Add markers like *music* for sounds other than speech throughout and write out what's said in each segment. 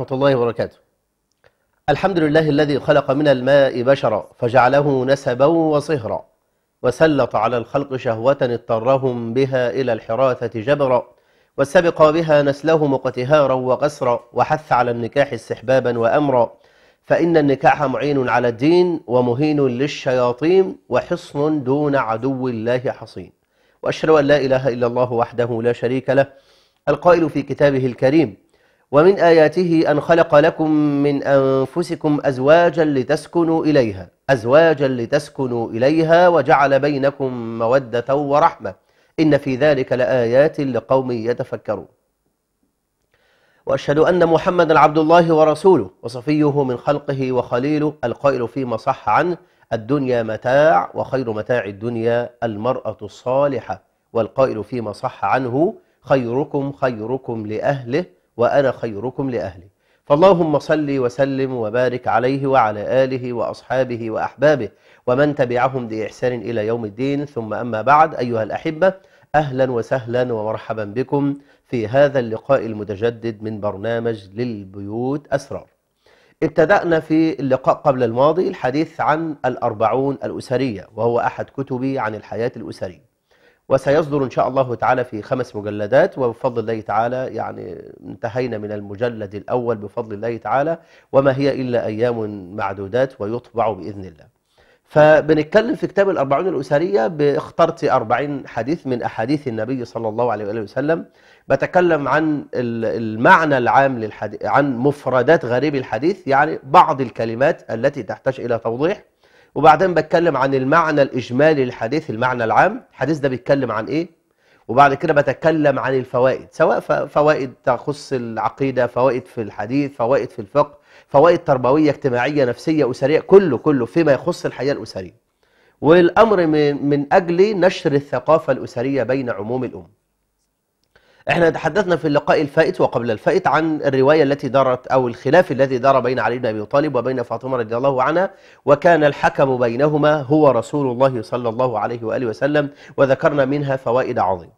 ورحمة الله وبركاته الحمد لله الذي خلق من الماء بشرا فجعله نسبا وصهرا وسلط على الخلق شهوة اضطرهم بها إلى الحراثة جبرا وسبق بها نسلهم اقتهارا وقسرا وحث على النكاح استحبابا وأمرا فإن النكاح معين على الدين ومهين للشياطين وحصن دون عدو الله حصين وأشهد أن لا إله إلا الله وحده لا شريك له القائل في كتابه الكريم ومن آياته أن خلق لكم من أنفسكم أزواجا لتسكنوا إليها أزواجا لتسكنوا إليها وجعل بينكم مودة ورحمة إن في ذلك لآيات لقوم يتفكرون وأشهد أن محمدا عبد الله ورسوله وصفيه من خلقه وخليله القائل فيما صح عنه الدنيا متاع وخير متاع الدنيا المرأة الصالحة والقائل فيما صح عنه خيركم خيركم لأهله وأنا خيركم لأهلي فاللهم صل وسلم وبارك عليه وعلى آله وأصحابه وأحبابه ومن تبعهم بإحسان إلى يوم الدين ثم أما بعد أيها الأحبة أهلا وسهلا ومرحبا بكم في هذا اللقاء المتجدد من برنامج للبيوت أسرار ابتدأنا في اللقاء قبل الماضي الحديث عن الأربعون الأسرية وهو أحد كتبي عن الحياة الأسرية وسيصدر إن شاء الله تعالى في خمس مجلدات وبفضل الله تعالى يعني انتهينا من المجلد الأول بفضل الله تعالى وما هي إلا أيام معدودات ويطبع بإذن الله فبنتكلم في كتاب الأربعون الأسرية باخترت أربعين حديث من أحاديث النبي صلى الله عليه وآله وسلم بتكلم عن المعنى العام للحديث عن مفردات غريب الحديث يعني بعض الكلمات التي تحتاج إلى توضيح وبعدين بتكلم عن المعنى الإجمالي للحديث المعنى العام الحديث ده بيتكلم عن إيه وبعد كده بتكلم عن الفوائد سواء فوائد تخص العقيدة فوائد في الحديث فوائد في الفقه فوائد تربوية اجتماعية نفسية أسرية كله كله فيما يخص الحياة الأسرية والأمر من أجل نشر الثقافة الأسرية بين عموم الأمة احنا تحدثنا في اللقاء الفائت وقبل الفائت عن الرواية التي دارت أو الخلاف الذي دار بين علي بن أبي طالب وبين فاطمة رضي الله عنها وكان الحكم بينهما هو رسول الله صلى الله عليه وآله وسلم وذكرنا منها فوائد عظيمة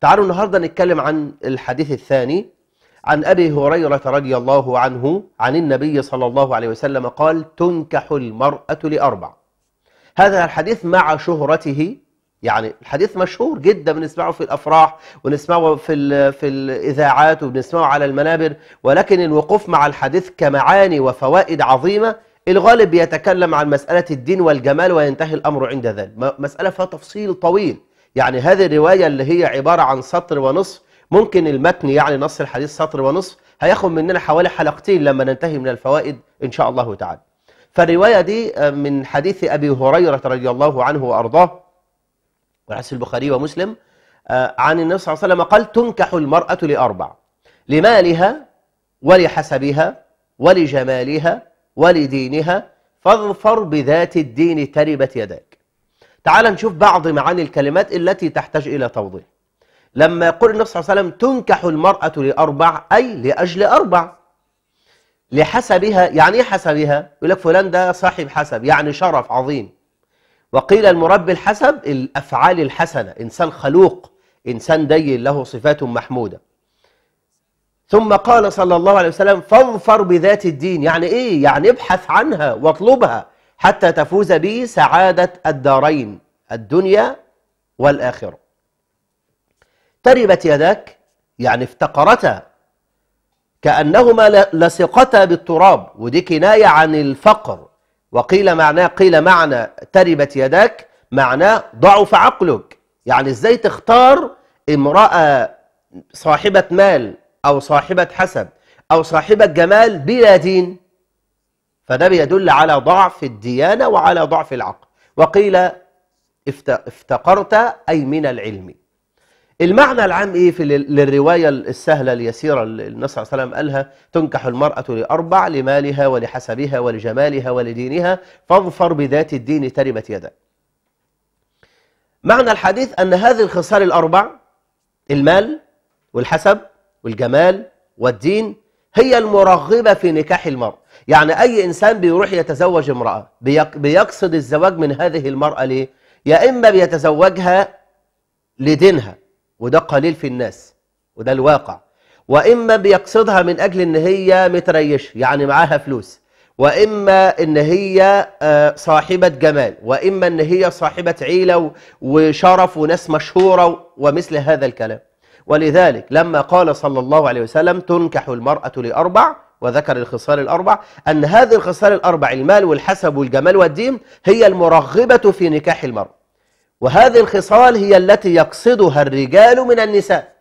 تعالوا النهاردة نتكلم عن الحديث الثاني عن أبي هريرة رضي الله عنه عن النبي صلى الله عليه وسلم قال تنكح المرأة لأربع هذا الحديث مع شهرته يعني الحديث مشهور جدا بنسمعه في الافراح ونسمعه في في الاذاعات وبنسمعه على المنابر ولكن الوقوف مع الحديث كمعاني وفوائد عظيمه الغالب يتكلم عن مساله الدين والجمال وينتهي الامر عند ذلك مساله فيها تفصيل طويل يعني هذه الروايه اللي هي عباره عن سطر ونصف ممكن المتن يعني نص الحديث سطر ونصف هياخد مننا حوالي حلقتين لما ننتهي من الفوائد ان شاء الله تعالى فالروايه دي آه، من حديث ابي هريره رضي الله عنه وارضاه حديث البخاري ومسلم آه، عن النبي صلى الله عليه وسلم قال تنكح المرأة لأربع لمالها ولحسبها ولجمالها ولدينها فاظفر بذات الدين تربت يداك تعال نشوف بعض معاني الكلمات التي تحتاج إلى توضيح لما يقول النبي صلى الله عليه وسلم تنكح المرأة لأربع أي لأجل أربع لحسبها يعني إيه حسبها؟ يقول لك فلان ده صاحب حسب يعني شرف عظيم وقيل المربي الحسب الأفعال الحسنة إنسان خلوق إنسان دين له صفات محمودة ثم قال صلى الله عليه وسلم فاظفر بذات الدين يعني إيه؟ يعني ابحث عنها واطلبها حتى تفوز به سعادة الدارين الدنيا والآخرة تربت يداك يعني افتقرتا كأنهما لصقتا بالتراب ودي كناية عن الفقر وقيل معناه قيل معنى تربت يداك معناه ضعف عقلك يعني ازاي تختار امرأة صاحبة مال أو صاحبة حسب أو صاحبة جمال بلا دين فده بيدل على ضعف الديانة وعلى ضعف العقل وقيل افتقرت أي من العلم المعنى العام ايه في للروايه السهله اليسيره اللي النبي صلى الله عليه وسلم قالها تنكح المراه لاربع لمالها ولحسبها ولجمالها ولدينها فاظفر بذات الدين تربت يدا. معنى الحديث ان هذه الخصال الاربع المال والحسب والجمال والدين هي المرغبه في نكاح المراه، يعني اي انسان بيروح يتزوج امراه بيقصد الزواج من هذه المراه ليه؟ يا اما بيتزوجها لدينها وده قليل في الناس وده الواقع واما بيقصدها من اجل ان هي متريشه يعني معاها فلوس واما ان هي آه، صاحبه جمال واما ان هي صاحبه عيله وشرف وناس مشهوره ومثل هذا الكلام ولذلك لما قال صلى الله عليه وسلم تنكح المراه لاربع وذكر الخصال الاربع ان هذه الخصال الاربع المال والحسب والجمال والدين هي المرغبه في نكاح المراه وهذه الخصال هي التي يقصدها الرجال من النساء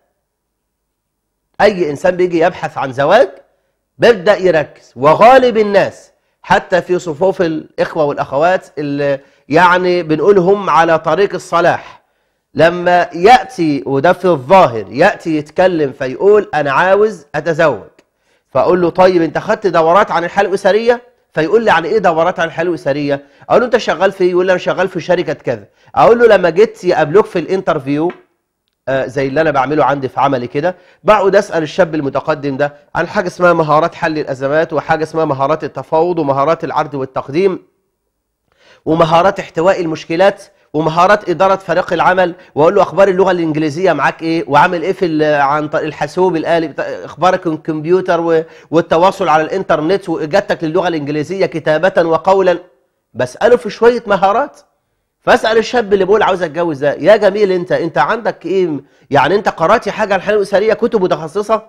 أي إنسان بيجي يبحث عن زواج بيبدأ يركز وغالب الناس حتى في صفوف الإخوة والأخوات اللي يعني بنقولهم على طريق الصلاح لما يأتي وده في الظاهر يأتي يتكلم فيقول أنا عاوز أتزوج فأقول له طيب أنت خدت دورات عن الحالة الأسرية فيقول لي عن يعني ايه دورات عن حلو سريه اقول له انت شغال في ايه يقول لي انا شغال في شركه كذا اقول له لما جيت يقابلوك في الانترفيو آه زي اللي انا بعمله عندي في عملي كده بقعد اسال الشاب المتقدم ده عن حاجه اسمها مهارات حل الازمات وحاجه اسمها مهارات التفاوض ومهارات العرض والتقديم ومهارات احتواء المشكلات ومهارات اداره فريق العمل واقول له اخبار اللغه الانجليزيه معاك ايه وعامل ايه في عن طريق الحاسوب الالي اخبارك الكمبيوتر والتواصل على الانترنت واجادتك للغه الانجليزيه كتابه وقولا بساله في شويه مهارات فاسال الشاب اللي بيقول عاوز اتجوز ده يا جميل انت انت عندك ايه يعني انت قراتي حاجه عن الحياه الاسريه كتب متخصصه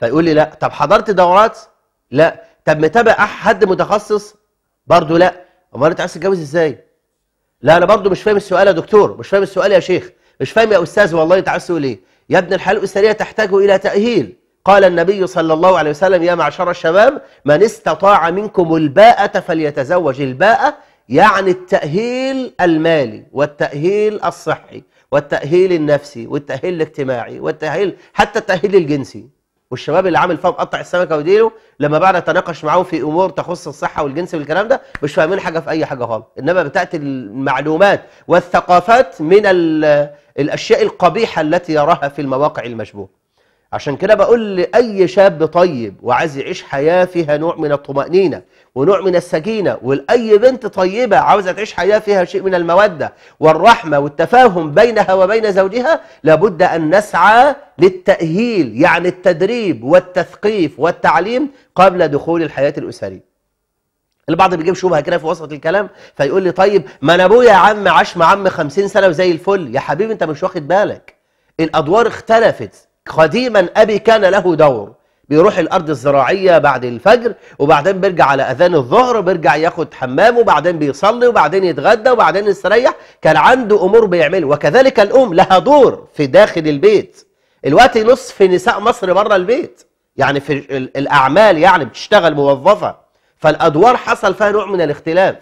فيقول لي لا طب حضرت دورات لا طب متابع حد متخصص برضه لا امال انت عايز تتجوز ازاي لا انا برضو مش فاهم السؤال يا دكتور مش فاهم السؤال يا شيخ مش فاهم يا استاذ والله انت عايز تقول ايه يا ابن الحلال الاسريه تحتاج الى تاهيل قال النبي صلى الله عليه وسلم يا معشر الشباب من استطاع منكم الباءة فليتزوج الباءة يعني التأهيل المالي والتأهيل الصحي والتأهيل النفسي والتأهيل الاجتماعي والتأهيل حتى التأهيل الجنسي والشباب اللي عامل فيها مقطع السمكه وديله لما بعد اتناقش معاهم في امور تخص الصحه والجنس والكلام ده مش فاهمين حاجه في اي حاجه خالص انما بتاعت المعلومات والثقافات من الاشياء القبيحه التي يراها في المواقع المشبوهه عشان كده بقول لأي شاب طيب وعايز يعيش حياة فيها نوع من الطمأنينة ونوع من السكينة ولأي بنت طيبة عاوزة تعيش حياة فيها شيء من المودة والرحمة والتفاهم بينها وبين زوجها لابد أن نسعى للتأهيل يعني التدريب والتثقيف والتعليم قبل دخول الحياة الأسرية البعض بيجيب شبهه كده في وسط الكلام فيقول لي طيب ما انا ابويا يا عم عاش مع عم 50 سنه وزي الفل يا حبيبي انت مش واخد بالك الادوار اختلفت قديما أبي كان له دور بيروح الأرض الزراعية بعد الفجر وبعدين بيرجع على أذان الظهر بيرجع ياخد حمام وبعدين بيصلي وبعدين يتغدى وبعدين يستريح كان عنده أمور بيعمله وكذلك الأم لها دور في داخل البيت الوقت نصف نساء مصر بره البيت يعني في الأعمال يعني بتشتغل موظفة فالأدوار حصل فيها نوع من الاختلاف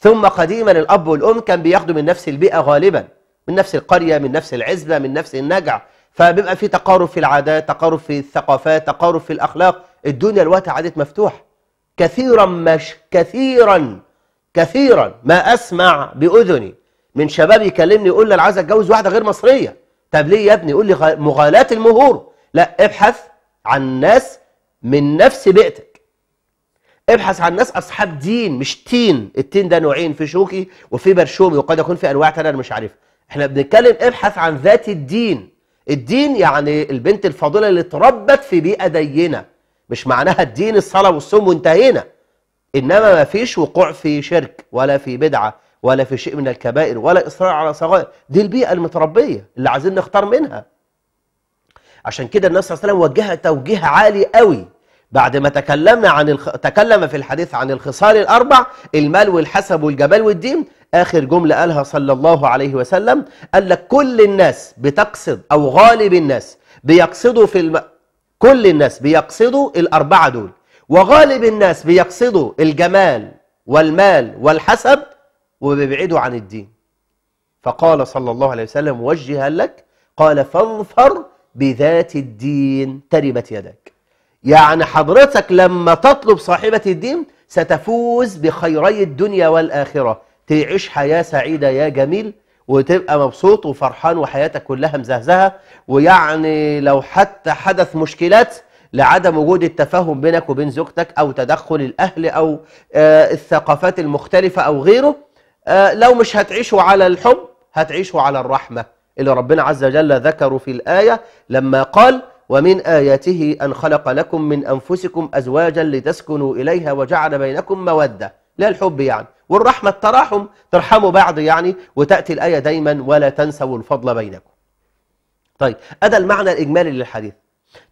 ثم قديما الأب والأم كان بياخدوا من نفس البيئة غالبا من نفس القرية من نفس العزبة من نفس النجع فبيبقى في تقارب في العادات تقارب في الثقافات تقارب في الأخلاق الدنيا الوقت عادت مفتوح كثيرا مش كثيرا كثيرا ما أسمع بأذني من شباب يكلمني يقول لي أنا عايز أتجوز واحدة غير مصرية طب ليه يا ابني يقول لي مغالاة المهور لا ابحث عن ناس من نفس بيئتك ابحث عن ناس أصحاب دين مش تين التين ده نوعين في شوكي وفي برشومي وقد يكون في أنواع تانية أنا مش عارفها احنا بنتكلم ابحث عن ذات الدين الدين يعني البنت الفاضله اللي اتربت في بيئه دينه مش معناها الدين الصلاه والصوم وانتهينا انما ما فيش وقوع في شرك ولا في بدعه ولا في شيء من الكبائر ولا اصرار على صغائر دي البيئه المتربيه اللي عايزين نختار منها عشان كده النبي صلى الله عليه وسلم وجهها توجيه عالي قوي بعد ما تكلمنا عن الخ... تكلم في الحديث عن الخصال الاربع المال والحسب والجبال والدين آخر جملة قالها صلى الله عليه وسلم قال لك كل الناس بتقصد أو غالب الناس بيقصدوا في الم... كل الناس بيقصدوا الأربعة دول وغالب الناس بيقصدوا الجمال والمال والحسب وبيبعدوا عن الدين فقال صلى الله عليه وسلم وجها لك قال فاظفر بذات الدين تربت يدك يعني حضرتك لما تطلب صاحبة الدين ستفوز بخيري الدنيا والآخرة تعيش حياة سعيدة يا جميل وتبقى مبسوط وفرحان وحياتك كلها مزهزهة ويعني لو حتى حدث مشكلات لعدم وجود التفاهم بينك وبين زوجتك أو تدخل الأهل أو آه الثقافات المختلفة أو غيره آه لو مش هتعيشوا على الحب هتعيشوا على الرحمة اللي ربنا عز وجل ذكره في الآية لما قال ومن آياته أن خلق لكم من أنفسكم أزواجا لتسكنوا إليها وجعل بينكم مودة لا الحب يعني والرحمة التراحم ترحموا بعض يعني وتأتي الآية دايما ولا تنسوا الفضل بينكم طيب أدى المعنى الإجمالي للحديث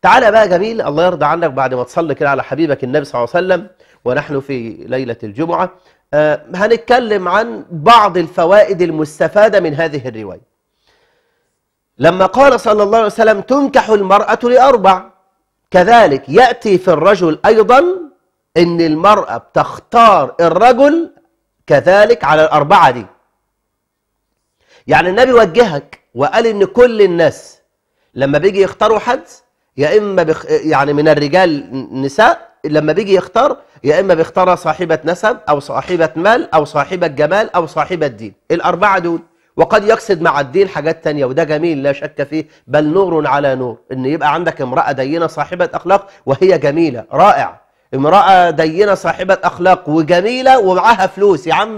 تعالى بقى جميل الله يرضى عنك بعد ما تصلي كده على حبيبك النبي صلى الله عليه وسلم ونحن في ليلة الجمعة آه، هنتكلم عن بعض الفوائد المستفادة من هذه الرواية لما قال صلى الله عليه وسلم تنكح المرأة لأربع كذلك يأتي في الرجل أيضا أن المرأة بتختار الرجل كذلك على الأربعة دي يعني النبي وجهك وقال إن كل الناس لما بيجي يختاروا حد يا إما بخ يعني من الرجال نساء لما بيجي يختار يا إما بيختارها صاحبة نسب أو صاحبة مال أو صاحبة جمال أو صاحبة دين الأربعة دول وقد يقصد مع الدين حاجات تانية وده جميل لا شك فيه بل نور على نور إن يبقى عندك امرأة دينة صاحبة أخلاق وهي جميلة رائع امرأة دينة صاحبة أخلاق وجميلة ومعاها فلوس يا عم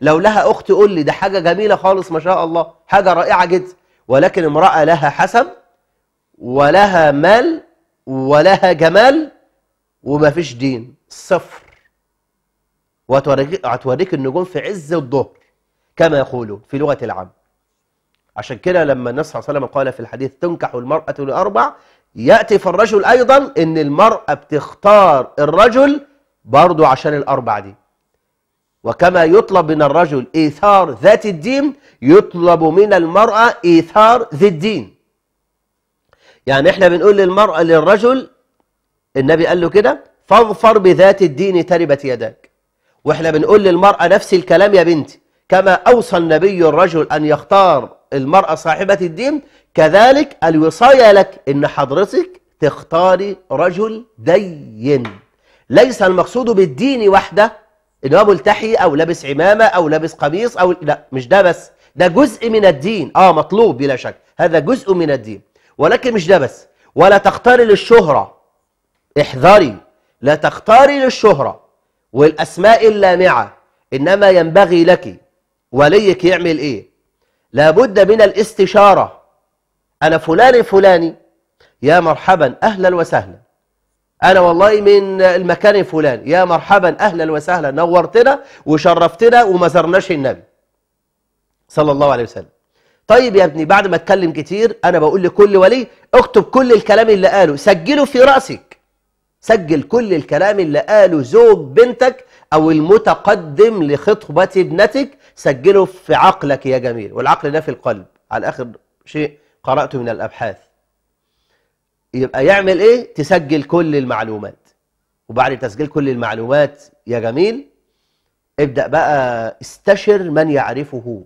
لو لها أخت قول لي ده حاجة جميلة خالص ما شاء الله حاجة رائعة جدا ولكن امرأة لها حسب ولها مال ولها جمال وما فيش دين صفر وهتوريك النجوم في عز الظهر كما يقولوا في لغة العام عشان كده لما النبي صلى الله عليه وسلم قال في الحديث تنكح المرأة الأربع يأتي في الرجل أيضا إن المرأة بتختار الرجل برضو عشان الأربع دي وكما يطلب من الرجل إيثار ذات الدين يطلب من المرأة إيثار ذي الدين يعني إحنا بنقول للمرأة للرجل النبي قال له كده فاظفر بذات الدين تربت يداك وإحنا بنقول للمرأة نفس الكلام يا بنتي كما أوصى النبي الرجل أن يختار المرأة صاحبة الدين كذلك الوصاية لك إن حضرتك تختاري رجل دين ليس المقصود بالدين وحده إن هو ملتحي أو لابس عمامة أو لابس قميص أو لا مش ده بس ده جزء من الدين آه مطلوب بلا شك هذا جزء من الدين ولكن مش ده بس ولا تختاري للشهرة احذري لا تختاري للشهرة والأسماء اللامعة إنما ينبغي لك وليك يعمل إيه لابد من الاستشارة أنا فلان الفلاني يا مرحبا أهلا وسهلا أنا والله من المكان الفلاني يا مرحبا أهلا وسهلا نورتنا وشرفتنا وما زرناش النبي صلى الله عليه وسلم طيب يا ابني بعد ما اتكلم كتير أنا بقول لكل ولي اكتب كل الكلام اللي قاله سجله في رأسك سجل كل الكلام اللي قاله زوج بنتك أو المتقدم لخطبة ابنتك سجله في عقلك يا جميل والعقل ده في القلب على آخر شيء قرأت من الأبحاث يبقى يعمل إيه؟ تسجل كل المعلومات وبعد تسجيل كل المعلومات يا جميل ابدأ بقى استشر من يعرفه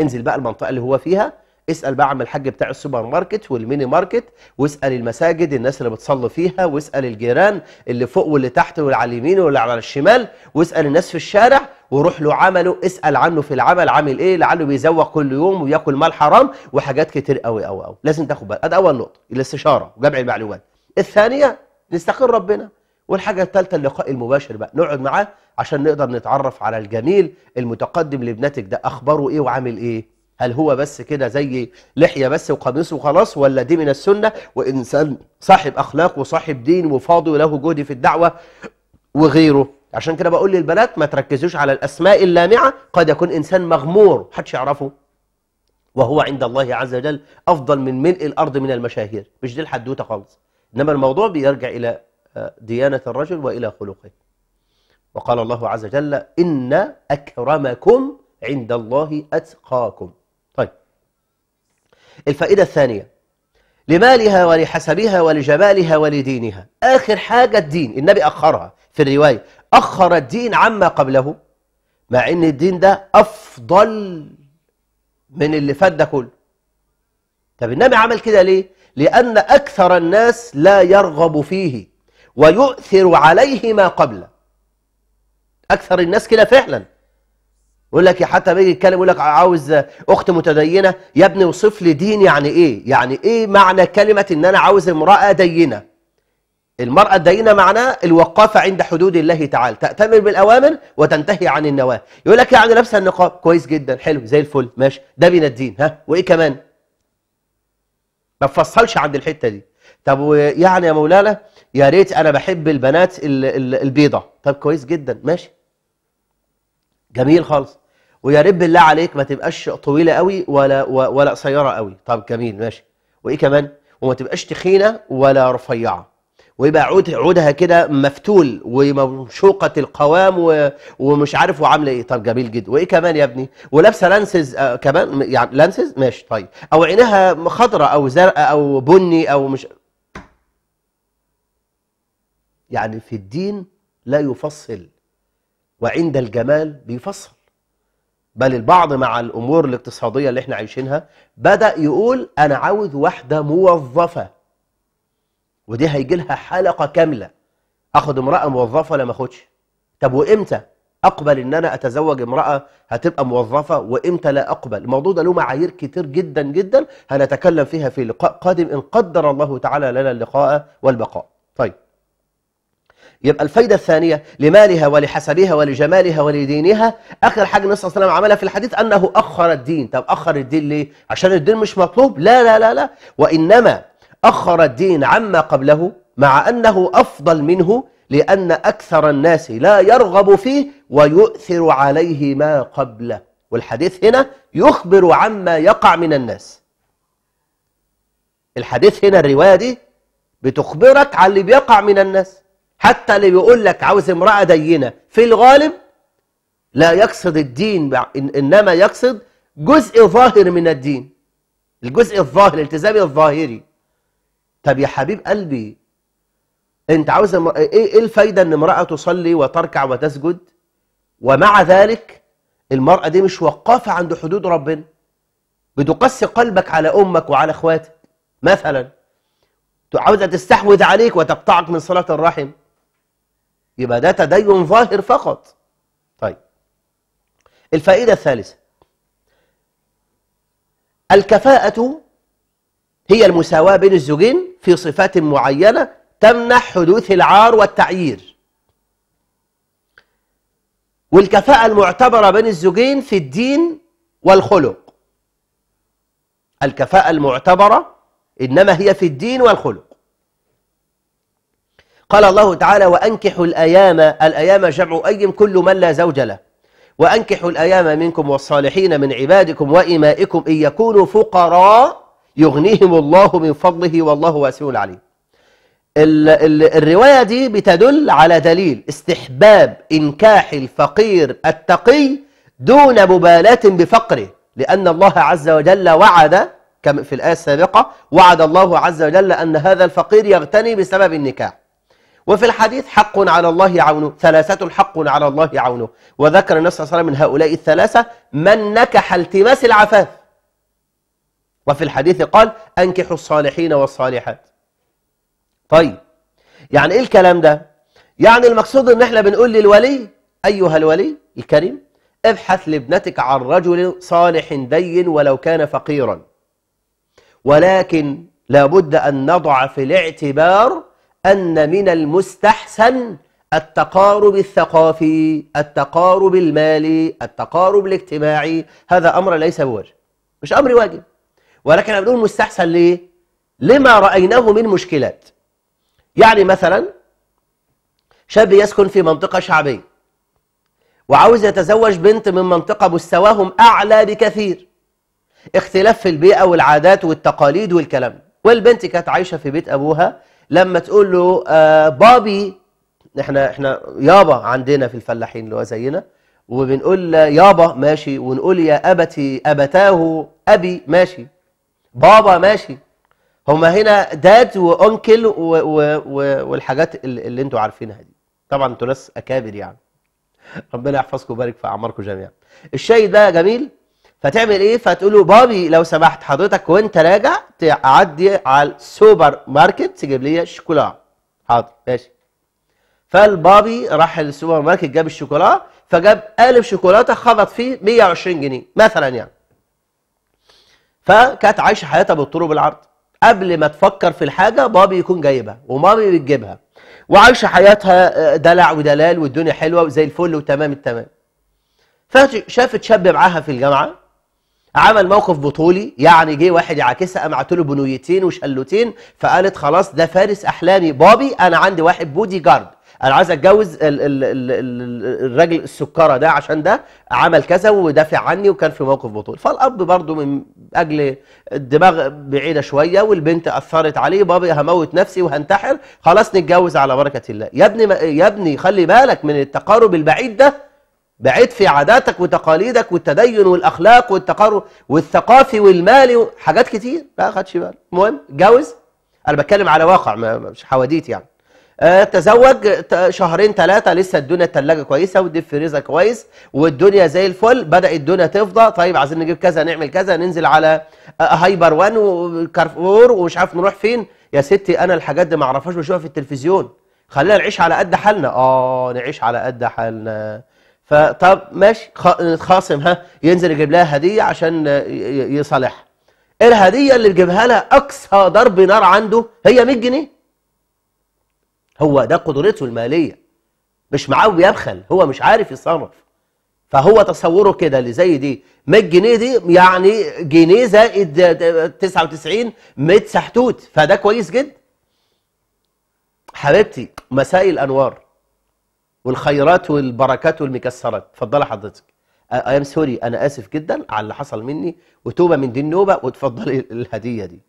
انزل بقى المنطقة اللي هو فيها اسأل بقى عم الحاج بتاع السوبر ماركت والميني ماركت واسأل المساجد الناس اللي بتصلي فيها واسأل الجيران اللي فوق واللي تحت واللي على اليمين واللي على الشمال واسأل الناس في الشارع وروح له عمله اسال عنه في العمل عامل ايه لعله بيزوق كل يوم وياكل مال حرام وحاجات كتير قوي قوي قوي لازم تاخد بالك ادي اول نقطه الاستشاره وجمع المعلومات الثانيه نستقر ربنا والحاجه الثالثه اللقاء المباشر بقى نقعد معاه عشان نقدر نتعرف على الجميل المتقدم لابنتك ده اخباره ايه وعامل ايه هل هو بس كده زي لحيه بس وقميص وخلاص ولا دي من السنه وانسان صاحب اخلاق وصاحب دين وفاضي وله جهد في الدعوه وغيره عشان كده بقول للبنات ما تركزوش على الاسماء اللامعه قد يكون انسان مغمور محدش يعرفه وهو عند الله عز وجل افضل من ملء الارض من المشاهير مش دي الحدوته خالص انما الموضوع بيرجع الى آه، ديانه الرجل والى خلقه وقال الله عز وجل ان اكرمكم عند الله اتقاكم طيب الفائده الثانيه لمالها ولحسبها ولجمالها ولدينها آخر حاجة الدين النبي أخرها في الرواية أخر الدين عما قبله مع أن الدين ده أفضل من اللي فات ده كله طب النبي عمل كده ليه؟ لأن أكثر الناس لا يرغب فيه ويؤثر عليه ما قبله أكثر الناس كده فعلا يقول لك حتى بيجي يتكلم يقول لك عاوز أخت متدينة يا ابني اوصف لي دين يعني إيه؟ يعني إيه معنى كلمة إن أنا عاوز امرأة دينة؟ المرأة الدينة معناه الوقافة عند حدود الله تعالى تأتمر بالأوامر وتنتهي عن النواهي يقول لك يعني لابسة النقاب كويس جدا حلو زي الفل ماشي ده بين الدين ها وإيه كمان ما تفصلش عند الحتة دي طب ويعني يا مولانا يا ريت أنا بحب البنات البيضة طب كويس جدا ماشي جميل خالص ويا رب بالله عليك ما تبقاش طويلة قوي ولا ولا قصيرة قوي طب جميل ماشي وإيه كمان وما تبقاش تخينة ولا رفيعة ويبقى عود عودها كده مفتول ومشوقة القوام ومش عارف وعامله ايه طب جميل جدا وايه كمان يا ابني ولابسه لانسز آه كمان يعني لانسز ماشي طيب او عينها خضراء او زرقاء او بني او مش يعني في الدين لا يفصل وعند الجمال بيفصل بل البعض مع الامور الاقتصاديه اللي احنا عايشينها بدا يقول انا عاوز واحده موظفه ودي هيجي لها حلقه كامله اخد امراه موظفه ولا ما اخدش طب وامتى اقبل ان انا اتزوج امراه هتبقى موظفه وامتى لا اقبل الموضوع ده له معايير كتير جدا جدا هنتكلم فيها في لقاء قادم ان قدر الله تعالى لنا اللقاء والبقاء طيب يبقى الفايدة الثانية لمالها ولحسبها ولجمالها ولدينها آخر حاجة النبي صلى الله عليه وسلم عملها في الحديث أنه أخر الدين طب أخر الدين ليه؟ عشان الدين مش مطلوب؟ لا لا لا لا وإنما أخر الدين عما قبله مع أنه أفضل منه لأن أكثر الناس لا يرغب فيه ويؤثر عليه ما قبله والحديث هنا يخبر عما يقع من الناس الحديث هنا الرواية دي بتخبرك عن اللي بيقع من الناس حتى اللي بيقول لك عاوز امرأة دينة في الغالب لا يقصد الدين إنما يقصد جزء ظاهر من الدين الجزء الظاهر الالتزام الظاهري طب يا حبيب قلبي انت عاوز م... ايه،, ايه ايه الفايده ان امراه تصلي وتركع وتسجد ومع ذلك المراه دي مش وقافه عند حدود ربنا بتقسي قلبك على امك وعلى اخواتك مثلا عاوزه تستحوذ عليك وتقطعك من صلاه الرحم يبقى ده تدين ظاهر فقط طيب الفائده الثالثه الكفاءه هي المساواة بين الزوجين في صفات معينة تمنع حدوث العار والتعيير والكفاءة المعتبرة بين الزوجين في الدين والخلق الكفاءة المعتبرة إنما هي في الدين والخلق قال الله تعالى وأنكحوا الأيام الأيام جمع أيم كل من لا زوج له وأنكحوا الأيام منكم والصالحين من عبادكم وإمائكم إن يكونوا فقراء يغنيهم الله من فضله والله واسع عليم الرواية دي بتدل على دليل استحباب إنكاح الفقير التقي دون مبالاة بفقره لأن الله عز وجل وعد كما في الآية السابقة وعد الله عز وجل أن هذا الفقير يغتني بسبب النكاح وفي الحديث حق على الله عونه ثلاثة حق على الله عونه وذكر النبي صلى الله عليه وسلم من هؤلاء الثلاثة من نكح التماس العفاف وفي الحديث قال أنكحوا الصالحين والصالحات طيب يعني إيه الكلام ده يعني المقصود ان احنا بنقول للولي أيها الولي الكريم ابحث لابنتك عن رجل صالح دين ولو كان فقيرا ولكن لابد أن نضع في الاعتبار أن من المستحسن التقارب الثقافي التقارب المالي التقارب الاجتماعي هذا أمر ليس بواجب مش أمر واجب ولكن بنقول مستحسن ليه؟ لما رايناه من مشكلات. يعني مثلا شاب يسكن في منطقه شعبيه وعاوز يتزوج بنت من منطقه مستواهم اعلى بكثير. اختلاف في البيئه والعادات والتقاليد والكلام والبنت كانت عايشه في بيت ابوها لما تقول له آه بابي احنا احنا يابا عندنا في الفلاحين اللي هو زينا وبنقول يابا ماشي ونقول يا ابتي ابتاه ابي ماشي بابا ماشي هما هنا داد وانكل و و و والحاجات اللي انتوا عارفينها دي طبعا انتوا ناس اكابر يعني ربنا يحفظكم ويبارك في اعماركم جميعا الشاي ده جميل فتعمل ايه فتقول له بابي لو سمحت حضرتك وانت راجع تعدي على السوبر ماركت تجيب لي شوكولا حاضر ماشي فالبابي راح السوبر ماركت جاب الشوكولا فجاب قالب شوكولاته خبط فيه 120 جنيه مثلا يعني فكانت عايشه حياتها بالطول وبالعرض قبل ما تفكر في الحاجه بابي يكون جايبها ومامي بتجيبها وعايشه حياتها آه، دلع ودلال والدنيا حلوه وزي الفل وتمام التمام فشافت شاب معاها في الجامعه عمل موقف بطولي يعني جه واحد يعاكسها قامعت له بنويتين وشلوتين فقالت خلاص ده فارس احلامي بابي انا عندي واحد بودي جارد انا عايز اتجوز الراجل السكره ده عشان ده عمل كذا ودافع عني وكان في موقف بطول فالاب برضو من اجل الدماغ بعيده شويه والبنت اثرت عليه بابي هموت نفسي وهنتحر خلاص نتجوز على بركه الله يا ابني يا ابني خلي بالك من التقارب البعيد ده بعيد في عاداتك وتقاليدك والتدين والاخلاق والتقارب والثقافي والمالي حاجات كتير ما خدش بالك المهم اتجوز انا بتكلم على واقع مش حواديت يعني آه، تزوج شهرين ثلاثه لسه الدنيا الثلاجه كويسه والديب فريزر كويس والدنيا زي الفل بدا الدنيا تفضى طيب عايزين نجيب كذا نعمل كذا ننزل على آه، هايبر وان وكارفور ومش عارف نروح فين يا ستي انا الحاجات دي ما اعرفهاش بشوفها في التلفزيون خلينا نعيش على قد حالنا اه نعيش على قد حالنا فطب ماشي نتخاصم ها ينزل يجيب لها هديه عشان يصالحها الهديه اللي بيجيبها لها اقصى ضرب نار عنده هي 100 جنيه هو ده قدرته الماليه مش معاه بيبخل هو مش عارف يصرف فهو تصوره كده اللي زي دي 100 جنيه دي يعني جنيه زائد 99 100 سحتوت فده كويس جدا حبيبتي مساء الانوار والخيرات والبركات والمكسرات اتفضلي حضرتك اي ام سوري انا اسف جدا على اللي حصل مني وتوبه من دي النوبه وتفضلي الهديه دي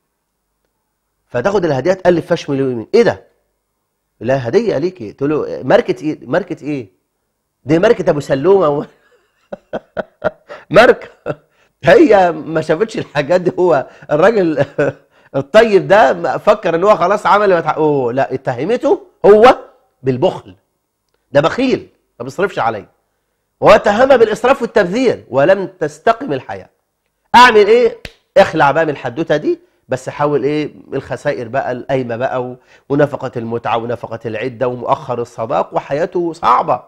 فتاخد الهديه تقلب فشم اليمين ايه ده لا هديه ليك قلت له ماركه ايه ماركه ايه دي ماركه ابو سلومه و... *laughs* ماركه هي ما شافتش الحاجات دي هو الراجل الطيب ده فكر ان هو خلاص عمل ما اوه لا اتهمته هو بالبخل ده بخيل ما بيصرفش عليا واتهم بالاسراف والتبذير ولم تستقم الحياه اعمل ايه اخلع بقى من الحدوته دي بس حاول ايه الخسائر بقى القايمه بقى ونفقه المتعه ونفقه العده ومؤخر الصداق وحياته صعبه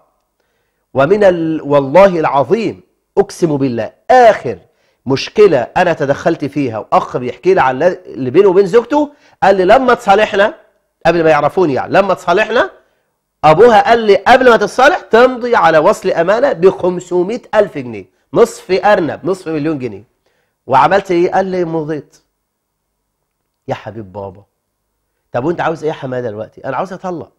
ومن ال... والله العظيم اقسم بالله اخر مشكله انا تدخلت فيها واخ بيحكي لي على اللي بينه وبين زوجته قال لي لما تصالحنا قبل ما يعرفوني يعني لما تصالحنا ابوها قال لي قبل ما تتصالح تمضي على وصل امانه ب 500000 الف جنيه نصف ارنب نصف مليون جنيه وعملت ايه قال لي مضيت يا حبيب بابا طب وانت عاوز ايه يا حماده دلوقتي انا عاوز اطلق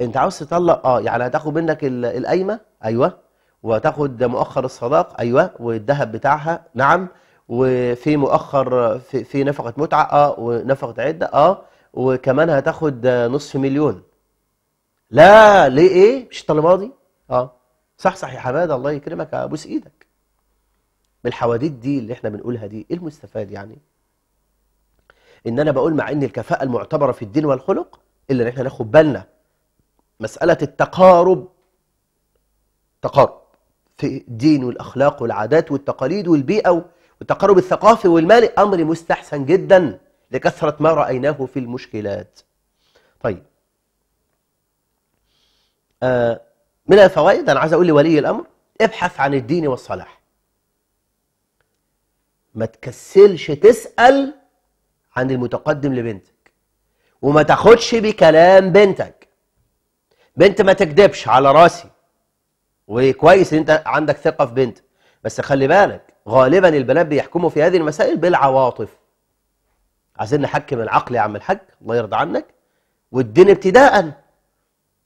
انت عاوز تطلق اه يعني هتاخد منك القايمه ايوه وتاخد مؤخر الصداق ايوه والذهب بتاعها نعم وفي مؤخر في, في نفقه متعه اه ونفقه عده اه وكمان هتاخد نصف مليون لا ليه ايه مش الطلبه دي اه صح صح يا حماده الله يكرمك ابوس ايدك بالحواديت دي اللي احنا بنقولها دي ايه المستفاد يعني ان انا بقول مع ان الكفاءه المعتبره في الدين والخلق الا ان احنا ناخد بالنا مساله التقارب تقارب في الدين والاخلاق والعادات والتقاليد والبيئه والتقارب الثقافي والمالي امر مستحسن جدا لكثره ما رايناه في المشكلات. طيب. آه من الفوائد انا عايز اقول لولي الامر ابحث عن الدين والصلاح. ما تكسلش تسال عند المتقدم لبنتك وما تاخدش بكلام بنتك بنت ما تكدبش على راسي وكويس ان انت عندك ثقه في بنت بس خلي بالك غالبا البنات بيحكموا في هذه المسائل بالعواطف عايزين نحكم العقل يا عم الحاج الله يرضى عنك والدين ابتداء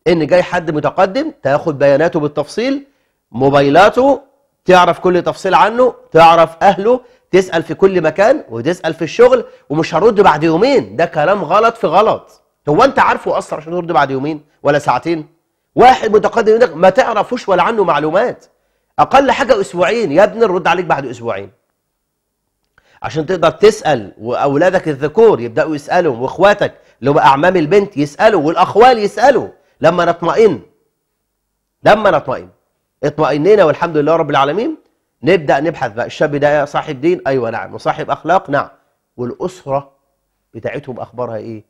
ان جاي حد متقدم تاخد بياناته بالتفصيل موبايلاته تعرف كل تفصيل عنه تعرف اهله تسال في كل مكان وتسال في الشغل ومش هرد بعد يومين ده كلام غلط في غلط هو انت عارفه اصلا عشان ترد بعد يومين ولا ساعتين واحد متقدم منك ما تعرفوش ولا عنه معلومات اقل حاجه اسبوعين يا ابني نرد عليك بعد اسبوعين عشان تقدر تسال واولادك الذكور يبداوا يسالوا واخواتك اللي هم اعمام البنت يسالوا والاخوال يسالوا لما نطمئن لما نطمئن اطمئنينا والحمد لله رب العالمين نبدا نبحث بقى الشاب ده صاحب دين ايوه نعم وصاحب اخلاق نعم والاسره بتاعتهم اخبارها ايه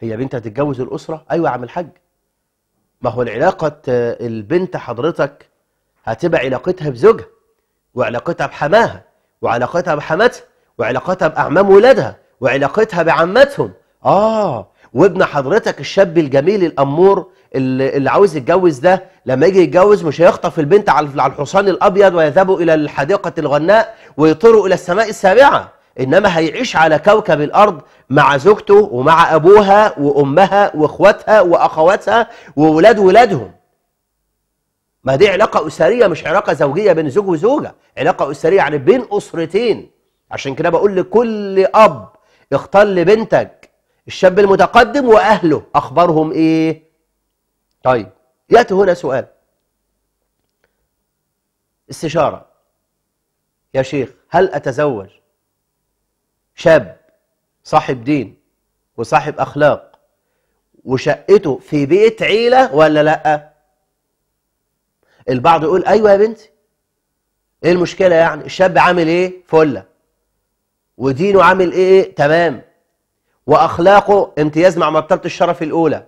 هي بنت هتتجوز الاسره ايوه يا عم الحاج ما هو العلاقه البنت حضرتك هتبقى علاقتها بزوجها وعلاقتها بحماها وعلاقتها بحماتها وعلاقتها باعمام ولادها وعلاقتها بعماتهم اه وابن حضرتك الشاب الجميل الامور اللي عاوز يتجوز ده لما يجي يتجوز مش هيخطف البنت على الحصان الابيض ويذهبوا الى الحديقه الغناء ويطيروا الى السماء السابعه انما هيعيش على كوكب الارض مع زوجته ومع ابوها وامها واخواتها واخواتها واولاد ولادهم ما دي علاقة أسرية مش علاقة زوجية بين زوج وزوجة علاقة أسرية يعني بين أسرتين عشان كده بقول لكل أب اختار لبنتك الشاب المتقدم وأهله أخبارهم إيه طيب يأتي هنا سؤال استشارة يا شيخ هل أتزوج شاب صاحب دين وصاحب أخلاق وشقته في بيت عيلة ولا لأ البعض يقول أيوة يا بنتي إيه المشكلة يعني الشاب عامل إيه فلة ودينه عامل إيه, إيه؟ تمام وأخلاقه امتياز مع مرتبة الشرف الأولى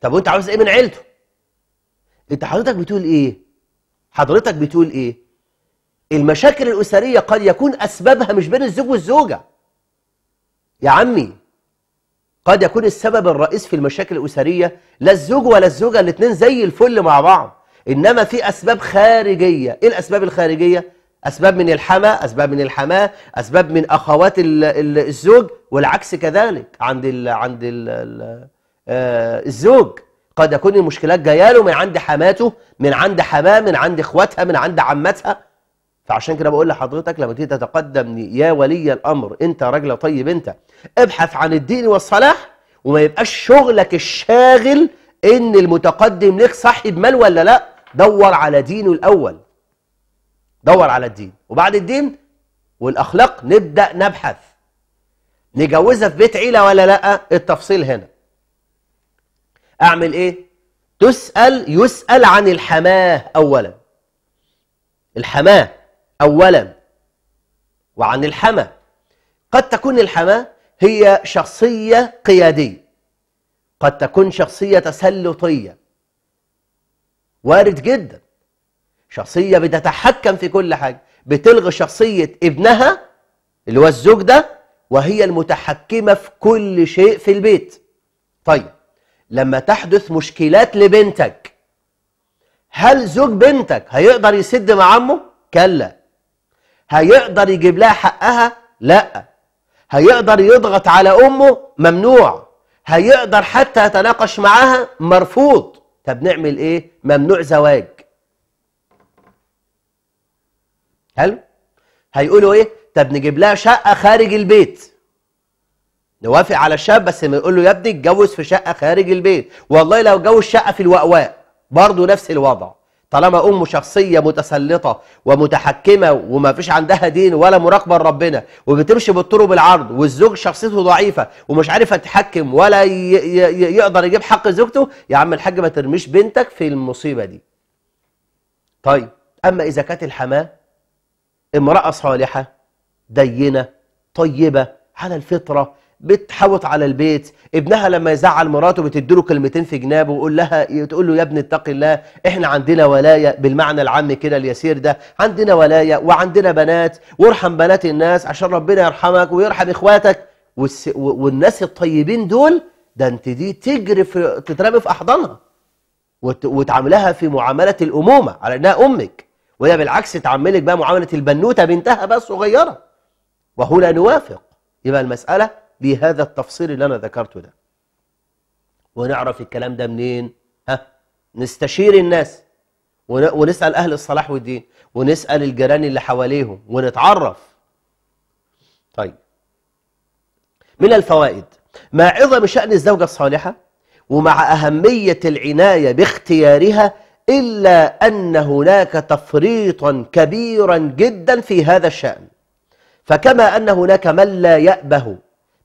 طب وأنت عاوز إيه من عيلته انت حضرتك بتقول ايه حضرتك بتقول ايه المشاكل الاسريه قد يكون اسبابها مش بين الزوج والزوجه يا عمي قد يكون السبب الرئيس في المشاكل الاسريه لا الزوج ولا الزوجه الاثنين زي الفل مع بعض انما في اسباب خارجيه ايه الاسباب الخارجيه اسباب من الحما اسباب من الحماه اسباب من اخوات الزوج والعكس كذلك عند الـ عند الـ الـ آه، الزوج قد يكون المشكلات جايه له من عند حماته من عند حماه من عند اخواتها من عند عمتها فعشان كده بقول لحضرتك لما تيجي تتقدم يا ولي الامر انت راجل طيب انت ابحث عن الدين والصلاح وما يبقاش شغلك الشاغل ان المتقدم لك صاحب مال ولا لا دور على دينه الاول دور على الدين وبعد الدين والاخلاق نبدا نبحث نجوزها في بيت عيله ولا لا التفصيل هنا أعمل إيه؟ تسأل يسأل عن الحماه أولا الحماه أولا وعن الحمى قد تكون الحماه هي شخصية قيادية قد تكون شخصية تسلطية وارد جدا شخصية بتتحكم في كل حاجة بتلغي شخصية ابنها اللي هو الزوج ده وهي المتحكمة في كل شيء في البيت طيب لما تحدث مشكلات لبنتك هل زوج بنتك هيقدر يسد مع عمه؟ كلا هيقدر يجيب لها حقها؟ لا هيقدر يضغط على أمه؟ ممنوع هيقدر حتى يتناقش معاها؟ مرفوض طب نعمل إيه؟ ممنوع زواج هل؟ هيقولوا إيه؟ طب نجيب لها شقة خارج البيت نوافق على الشاب بس يقول له يا ابني اتجوز في شقه خارج البيت والله لو اتجوز شقه في الوأواء برضه نفس الوضع طالما امه شخصية متسلطة ومتحكمة وما فيش عندها دين ولا مراقبة لربنا وبتمشي بالطرق بالعرض والزوج شخصيته ضعيفة ومش عارف يتحكم ولا يقدر يجيب حق زوجته يا عم الحاج ما ترميش بنتك في المصيبة دي طيب أما إذا كانت الحماة امرأة صالحة دينة طيبة على الفطرة بتحوط على البيت ابنها لما يزعل مراته بتديله كلمتين في جنابه ويقول لها تقول له يا ابني اتق الله احنا عندنا ولايه بالمعنى العام كده اليسير ده عندنا ولايه وعندنا بنات وارحم بنات الناس عشان ربنا يرحمك ويرحم اخواتك والناس الطيبين دول ده انت دي تجري في تترمي في احضانها وتعاملها في معامله الامومه على انها امك وهي بالعكس تعاملك بقى معامله البنوته بنتها بقى الصغيره وهنا نوافق يبقى المساله بهذا التفصيل اللي أنا ذكرته ده ونعرف الكلام ده منين ها نستشير الناس ونسأل أهل الصلاح والدين ونسأل الجيران اللي حواليهم ونتعرف طيب من الفوائد مع عظم شأن الزوجة الصالحة ومع أهمية العناية باختيارها إلا أن هناك تفريطا كبيرا جدا في هذا الشأن فكما أن هناك من لا يأبه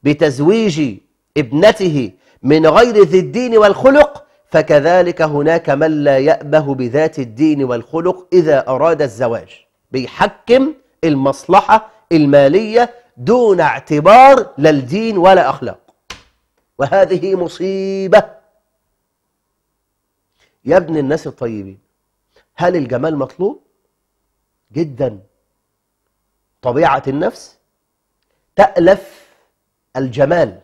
بتزويج ابنته من غير ذي الدين والخلق فكذلك هناك من لا يأبه بذات الدين والخلق إذا أراد الزواج بيحكم المصلحة المالية دون اعتبار لا الدين ولا أخلاق وهذه مصيبة يا ابن الناس الطيبين هل الجمال مطلوب؟ جدا طبيعة النفس تألف الجمال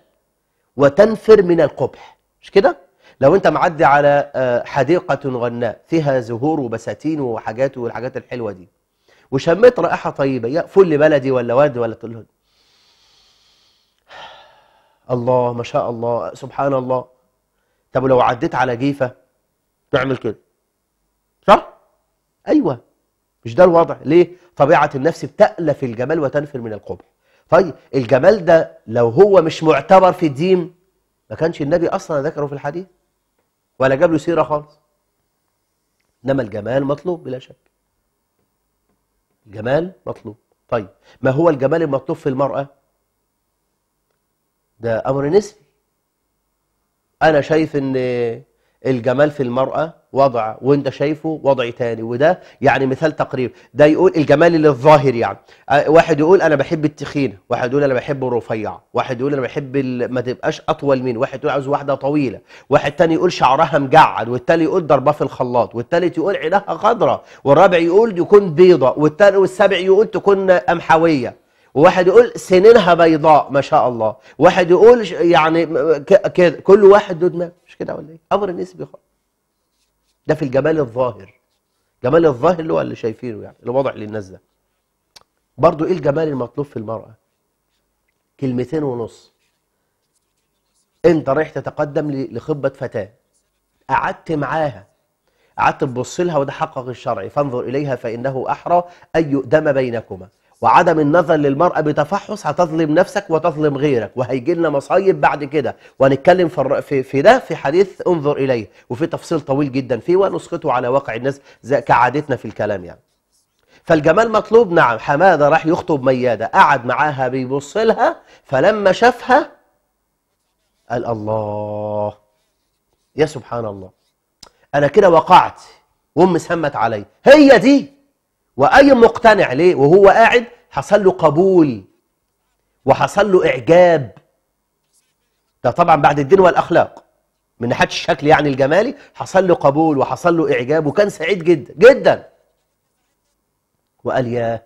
وتنفر من القبح مش كده لو انت معدي على آه، حديقة غناء فيها زهور وبساتين وحاجات والحاجات الحلوة دي وشميت رائحة طيبة يا فل بلدي ولا ورد ولا تقول الله ما شاء الله سبحان الله طب لو عديت على جيفة تعمل كده صح؟ أيوة مش ده الوضع ليه؟ طبيعة النفس بتألف الجمال وتنفر من القبح طيب الجمال ده لو هو مش معتبر في الدين ما كانش النبي اصلا ذكره في الحديث ولا جاب له سيره خالص انما الجمال مطلوب بلا شك الجمال مطلوب طيب ما هو الجمال المطلوب في المراه ده امر نسبي انا شايف ان الجمال في المرأة وضع وانت شايفه وضع تاني وده يعني مثال تقريب ده يقول الجمال اللي الظاهر يعني آه، واحد يقول انا بحب التخين واحد يقول انا بحب الرفيع واحد يقول انا بحب ما تبقاش اطول مني واحد يقول عاوز واحده طويله واحد تاني يقول شعرها مجعد والتالي يقول ضربه في الخلاط والتالت يقول عينها خضراء والرابع يقول يكون بيضة والتالي والسابع يقول تكون قمحويه وواحد يقول سنينها بيضاء ما شاء الله واحد يقول يعني كده كل واحد له دماغه مش كده ولا ايه؟ امر نسبي خالص. ده في الجمال الظاهر. جمال الظاهر اللي هو اللي شايفينه يعني اللي واضح للناس ده. برضه ايه الجمال المطلوب في المرأة؟ كلمتين ونص. انت رايح تتقدم لخطبة فتاة. قعدت معاها قعدت تبص لها وده حقق الشرعي فانظر اليها فانه احرى ان يؤدم بينكما وعدم النظر للمرأة بتفحص هتظلم نفسك وتظلم غيرك وهيجي لنا مصايب بعد كده وهنتكلم في, في ده في حديث انظر إليه وفي تفصيل طويل جدا فيه ونسخته على واقع الناس كعادتنا في الكلام يعني فالجمال مطلوب نعم حمادة راح يخطب ميادة قعد معاها بيبص لها فلما شافها قال الله يا سبحان الله أنا كده وقعت وأم سمت علي هي دي وأي مقتنع ليه وهو قاعد حصل له قبول وحصل له إعجاب ده طبعا بعد الدين والأخلاق من ناحية الشكل يعني الجمالي حصل له قبول وحصل له إعجاب وكان سعيد جدا جدا وقال يا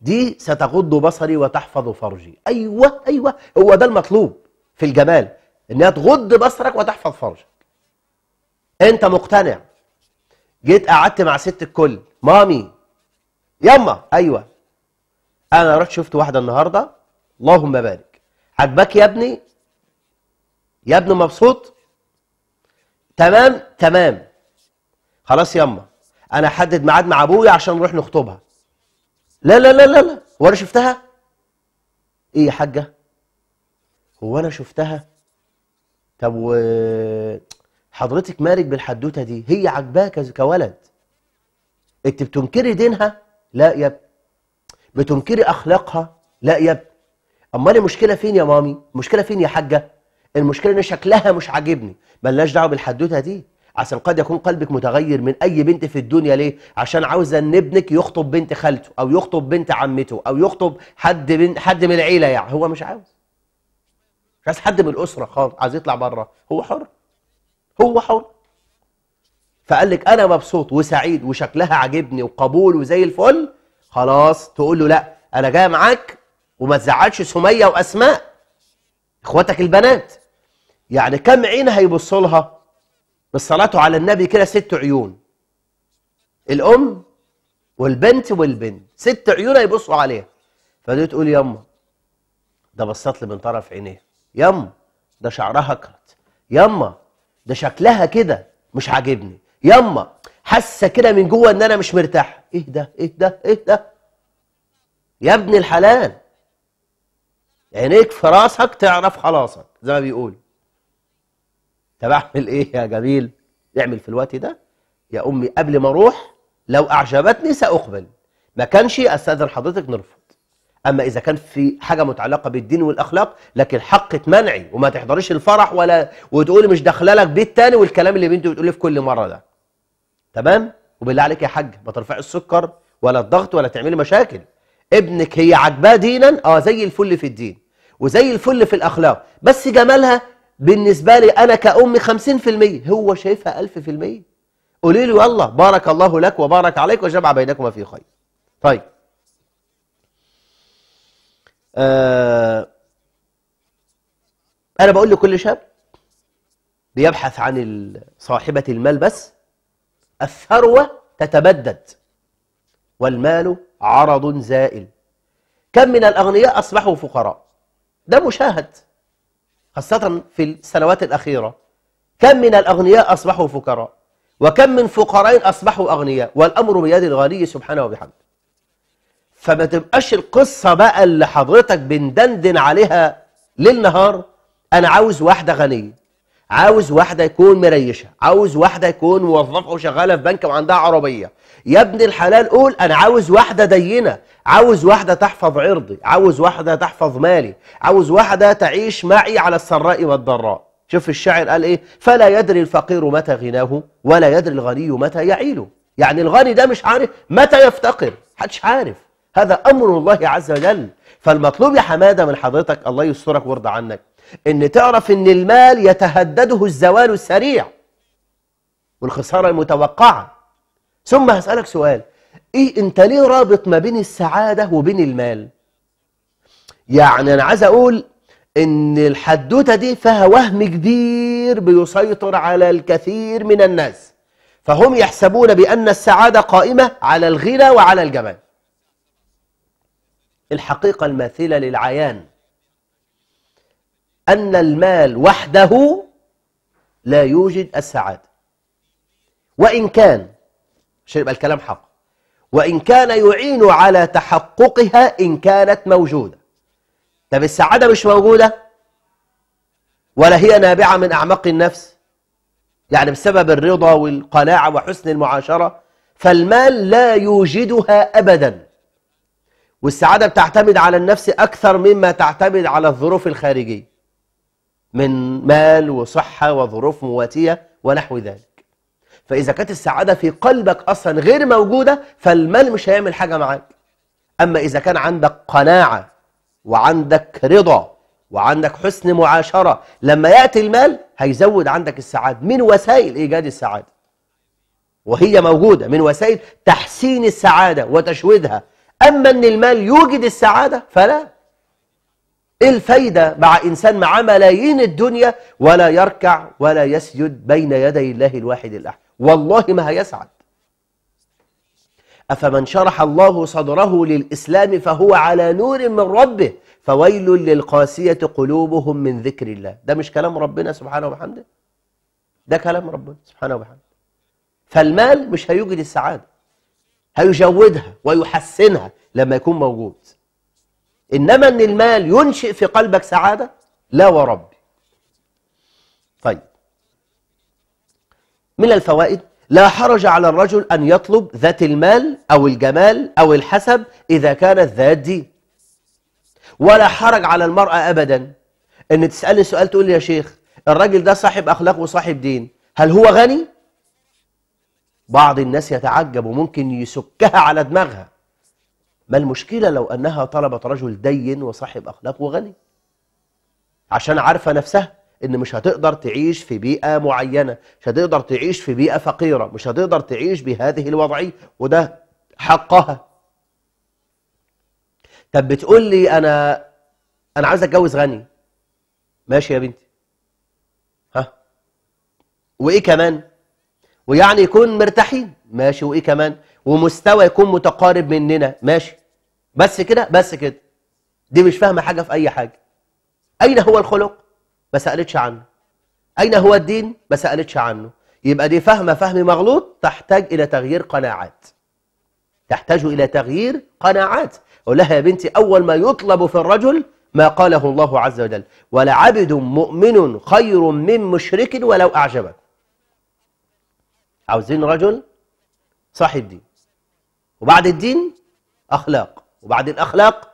دي ستغض بصري وتحفظ فرجي أيوة أيوة هو ده المطلوب في الجمال إنها تغض بصرك وتحفظ فرجك أنت مقتنع جيت قعدت مع ست الكل مامي يما ايوه انا رحت شفت واحده النهارده اللهم بارك عجبك يا ابني يا ابني مبسوط تمام تمام خلاص يما انا احدد ميعاد مع ابويا عشان نروح نخطبها لا لا لا لا لا هو انا شفتها ايه يا حاجه هو انا شفتها طب و حضرتك مالك بالحدوته دي هي عجباك كولد انت بتنكري دينها لا يا ابني بتنكري اخلاقها لا يا ابني امال المشكله فين يا مامي المشكله فين يا حاجه المشكله ان شكلها مش عاجبني بلاش دعوه بالحدوته دي عشان قد يكون قلبك متغير من اي بنت في الدنيا ليه عشان عاوزه ان ابنك يخطب بنت خالته او يخطب بنت عمته او يخطب حد من حد من العيله يعني هو مش عاوز مش عايز حد من الاسره خالص عايز يطلع بره هو حر هو حر فقال لك انا مبسوط وسعيد وشكلها عاجبني وقبول وزي الفل خلاص تقول له لا انا جايه معاك وما تزعلش سميه واسماء اخواتك البنات يعني كم عين هيبص لها بالصلاه على النبي كده ست عيون الام والبنت والبنت ست عيون هيبصوا عليها فدي تقول يما ده بصت لي من طرف عينيه يما ده شعرها كرت يما ده شكلها كده مش عاجبني يما حاسه كده من جوه ان انا مش مرتاح ايه ده ايه ده ايه ده يا ابن الحلال عينيك في راسك تعرف خلاصك زي ما بيقول طب اعمل ايه يا جميل اعمل في الوقت ده يا امي قبل ما اروح لو اعجبتني ساقبل ما كانش استاذن حضرتك نرفض اما اذا كان في حاجه متعلقه بالدين والاخلاق لكن حق تمنعي وما تحضريش الفرح ولا وتقولي مش داخله لك بيت تاني والكلام اللي بنتي بتقوليه في كل مره ده تمام وبالله عليك يا حاج ما ترفعي السكر ولا الضغط ولا تعملي مشاكل ابنك هي عجباه دينا اه زي الفل في الدين وزي الفل في الاخلاق بس جمالها بالنسبه لي انا كام 50% هو شايفها 1000% قولي له يلا بارك الله لك وبارك عليك وجمع بينكما في خير طيب آه انا بقول لكل شاب بيبحث عن صاحبه المال بس الثروة تتبدد والمال عرض زائل كم من الأغنياء أصبحوا فقراء ده مشاهد خاصة في السنوات الأخيرة كم من الأغنياء أصبحوا فقراء وكم من فقراء أصبحوا أغنياء والأمر بيد الغني سبحانه وبحمده فما تبقاش القصة بقى اللي حضرتك بندندن عليها ليل نهار أنا عاوز واحدة غنية عاوز واحده يكون مريشه عاوز واحده يكون موظفه وشغاله في بنك وعندها عربيه يا ابن الحلال قول انا عاوز واحده دينه عاوز واحده تحفظ عرضي عاوز واحده تحفظ مالي عاوز واحده تعيش معي على السراء والضراء شوف الشاعر قال ايه فلا يدري الفقير متى غناه ولا يدري الغني متى يعيله يعني الغني ده مش عارف متى يفتقر محدش عارف هذا امر الله عز وجل فالمطلوب يا حماده من حضرتك الله يسترك ويرضى عنك ان تعرف ان المال يتهدده الزوال السريع والخسارة المتوقعة ثم هسألك سؤال ايه انت ليه رابط ما بين السعادة وبين المال يعني انا عايز اقول ان الحدوتة دي فيها وهم كبير بيسيطر على الكثير من الناس فهم يحسبون بأن السعادة قائمة على الغنى وعلى الجمال الحقيقة الماثلة للعيان أن المال وحده لا يوجد السعادة وإن كان مش يبقى الكلام حق وإن كان يعين على تحققها إن كانت موجودة طب السعادة مش موجودة ولا هي نابعة من أعماق النفس يعني بسبب الرضا والقناعة وحسن المعاشرة فالمال لا يوجدها أبدا والسعادة بتعتمد على النفس أكثر مما تعتمد على الظروف الخارجية من مال وصحة وظروف مواتية ونحو ذلك فإذا كانت السعادة في قلبك أصلا غير موجودة فالمال مش هيعمل حاجة معاك أما إذا كان عندك قناعة وعندك رضا وعندك حسن معاشرة لما يأتي المال هيزود عندك السعادة من وسائل إيجاد السعادة وهي موجودة من وسائل تحسين السعادة وتشويدها أما أن المال يوجد السعادة فلا ايه الفايدة مع انسان معاه ملايين الدنيا ولا يركع ولا يسجد بين يدي الله الواحد الاحد والله ما هيسعد أفمن شرح الله صدره للإسلام فهو على نور من ربه فويل للقاسية قلوبهم من ذكر الله ده مش كلام ربنا سبحانه وبحمده ده كلام ربنا سبحانه وبحمده فالمال مش هيوجد السعادة هيجودها ويحسنها لما يكون موجود إنما أن المال ينشئ في قلبك سعادة لا وربي طيب من الفوائد لا حرج على الرجل أن يطلب ذات المال أو الجمال أو الحسب إذا كانت ذات دين ولا حرج على المرأة أبدا أن تسألني سؤال تقول لي يا شيخ الراجل ده صاحب أخلاق وصاحب دين هل هو غني؟ بعض الناس يتعجب وممكن يسكها على دماغها ما المشكلة لو أنها طلبت رجل دين وصاحب أخلاق وغني عشان عارفة نفسها إن مش هتقدر تعيش في بيئة معينة مش هتقدر تعيش في بيئة فقيرة مش هتقدر تعيش بهذه الوضعية وده حقها طب بتقول لي أنا أنا عايز أتجوز غني ماشي يا بنتي ها وإيه كمان ويعني يكون مرتاحين ماشي وإيه كمان ومستوى يكون متقارب مننا ماشي بس كده بس كده دي مش فاهمه حاجه في اي حاجه اين هو الخلق ما سالتش عنه اين هو الدين ما سالتش عنه يبقى دي فاهمه فهم مغلوط تحتاج الى تغيير قناعات تحتاج الى تغيير قناعات اقول لها يا بنتي اول ما يطلب في الرجل ما قاله الله عز وجل ولعبد مؤمن خير من مشرك ولو اعجبك عاوزين رجل صاحب دين وبعد الدين اخلاق وبعدين اخلاق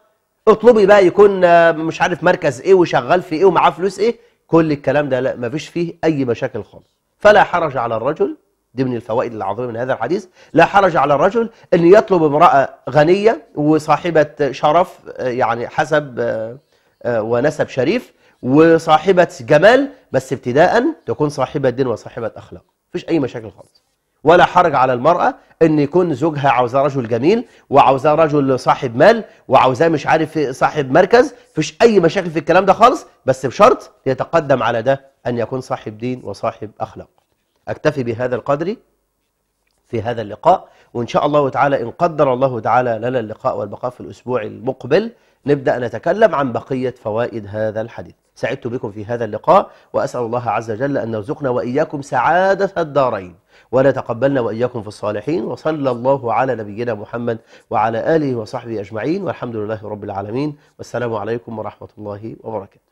اطلبي بقى يكون آه، مش عارف مركز ايه وشغال في ايه ومعاه فلوس ايه كل الكلام ده لا ما فيش فيه اي مشاكل خالص فلا حرج على الرجل دي من الفوائد العظيمه من هذا الحديث لا حرج على الرجل ان يطلب امراه غنيه وصاحبه شرف آه، يعني حسب آه، ونسب شريف وصاحبه جمال بس ابتداء تكون صاحبه دين وصاحبه اخلاق مفيش اي مشاكل خالص ولا حرج على المرأة أن يكون زوجها عاوزاه رجل جميل وعاوزاه رجل صاحب مال وعاوزاه مش عارف صاحب مركز مفيش أي مشاكل في الكلام ده خالص بس بشرط يتقدم على ده أن يكون صاحب دين وصاحب أخلاق أكتفي بهذا القدر في هذا اللقاء وإن شاء الله تعالى إن قدر الله تعالى لنا اللقاء والبقاء في الأسبوع المقبل نبدأ نتكلم عن بقية فوائد هذا الحديث سعدت بكم في هذا اللقاء وأسأل الله عز وجل أن يرزقنا وإياكم سعادة الدارين ولا تقبلنا وإياكم في الصالحين وصلى الله على نبينا محمد وعلى آله وصحبه أجمعين والحمد لله رب العالمين والسلام عليكم ورحمة الله وبركاته